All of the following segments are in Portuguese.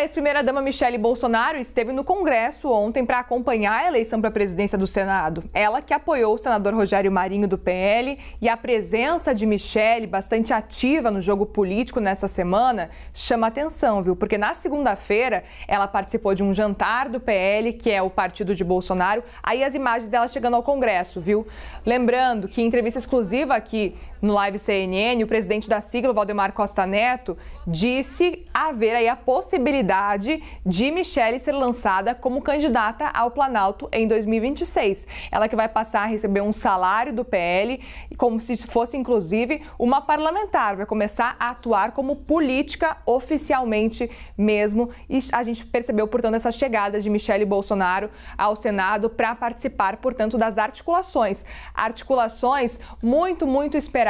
a ex-primeira-dama Michele Bolsonaro esteve no Congresso ontem para acompanhar a eleição para a presidência do Senado. Ela que apoiou o senador Rogério Marinho do PL e a presença de Michele, bastante ativa no jogo político nessa semana, chama atenção, viu? Porque na segunda-feira ela participou de um jantar do PL, que é o partido de Bolsonaro. Aí as imagens dela chegando ao Congresso, viu? Lembrando que em entrevista exclusiva aqui no live CNN, o presidente da sigla, Valdemar Costa Neto, disse haver aí a possibilidade de Michele ser lançada como candidata ao Planalto em 2026. Ela que vai passar a receber um salário do PL, como se fosse inclusive uma parlamentar, vai começar a atuar como política oficialmente mesmo. E a gente percebeu, portanto, essa chegada de Michele Bolsonaro ao Senado para participar, portanto, das articulações. Articulações muito, muito esperadas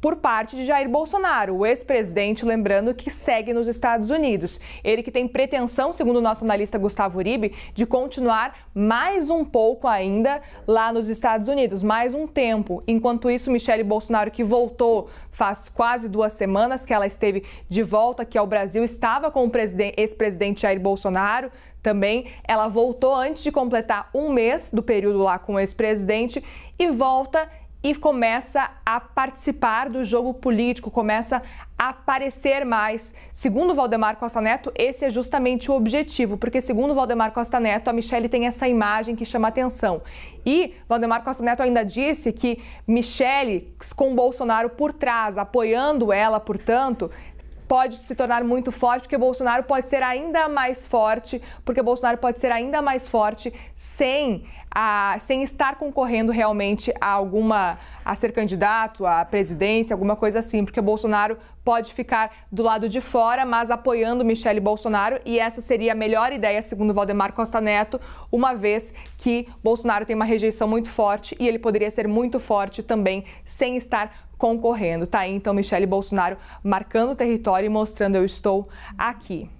por parte de Jair Bolsonaro, o ex-presidente, lembrando que segue nos Estados Unidos. Ele que tem pretensão, segundo o nosso analista Gustavo Uribe, de continuar mais um pouco ainda lá nos Estados Unidos, mais um tempo. Enquanto isso, Michele Bolsonaro, que voltou faz quase duas semanas que ela esteve de volta aqui ao Brasil, estava com o ex-presidente Jair Bolsonaro, também. Ela voltou antes de completar um mês do período lá com o ex-presidente e volta e começa a participar do jogo político, começa a aparecer mais. Segundo Valdemar Costa Neto, esse é justamente o objetivo, porque segundo Valdemar Costa Neto, a Michelle tem essa imagem que chama atenção. E Valdemar Costa Neto ainda disse que Michelle, com Bolsonaro por trás, apoiando ela, portanto, pode se tornar muito forte, porque Bolsonaro pode ser ainda mais forte, porque Bolsonaro pode ser ainda mais forte sem a, sem estar concorrendo realmente a alguma a ser candidato à presidência, alguma coisa assim, porque o Bolsonaro pode ficar do lado de fora, mas apoiando Michele Bolsonaro, e essa seria a melhor ideia, segundo Valdemar Costa Neto, uma vez que Bolsonaro tem uma rejeição muito forte e ele poderia ser muito forte também sem estar concorrendo. Tá aí então Michele Bolsonaro marcando o território e mostrando eu estou aqui.